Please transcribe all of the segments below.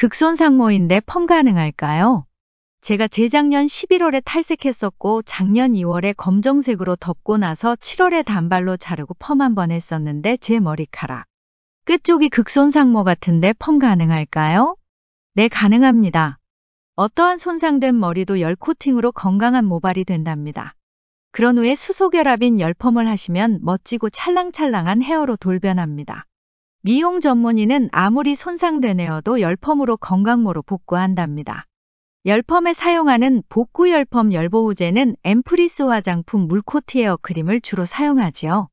극손 상모인데 펌 가능할까요? 제가 재작년 11월에 탈색했었고 작년 2월에 검정색으로 덮고 나서 7월에 단발로 자르고 펌 한번 했었는데 제 머리카락. 끝쪽이 극손 상모 같은데 펌 가능할까요? 네, 가능합니다. 어떠한 손상된 머리도 열 코팅으로 건강한 모발이 된답니다. 그런 후에 수소결합인 열펌을 하시면 멋지고 찰랑찰랑한 헤어로 돌변합니다. 미용 전문의는 아무리 손상되내어도 열펌으로 건강모로 복구한답니다. 열펌에 사용하는 복구 열펌 열보호제는 엠프리스 화장품 물코티에어 크림을 주로 사용하지요.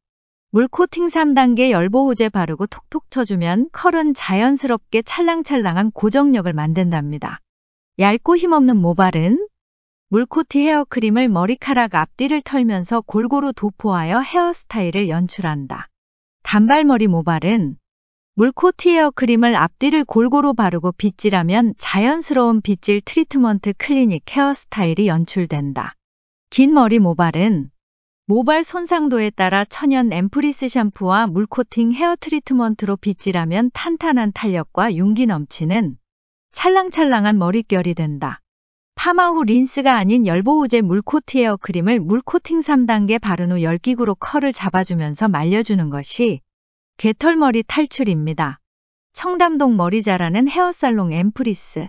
물코팅 3단계 열보호제 바르고 톡톡 쳐주면 컬은 자연스럽게 찰랑찰랑한 고정력을 만든답니다. 얇고 힘없는 모발은 물코티 헤어크림을 머리카락 앞뒤를 털면서 골고루 도포하여 헤어스타일을 연출한다. 단발머리 모발은 물코티에어크림을 앞뒤를 골고루 바르고 빗질하면 자연스러운 빗질 트리트먼트 클리닉 헤어스타일이 연출된다. 긴 머리 모발은 모발 손상도에 따라 천연 앰프리스 샴푸와 물코팅 헤어 트리트먼트로 빗질하면 탄탄한 탄력과 윤기 넘치는 찰랑찰랑한 머릿결이 된다. 파마 후 린스가 아닌 열보호제 물코티에어 크림을 물코팅 3단계 바른 후 열기구로 컬을 잡아주면서 말려주는 것이 개털머리 탈출입니다. 청담동 머리 자라는 헤어살롱 앰프리스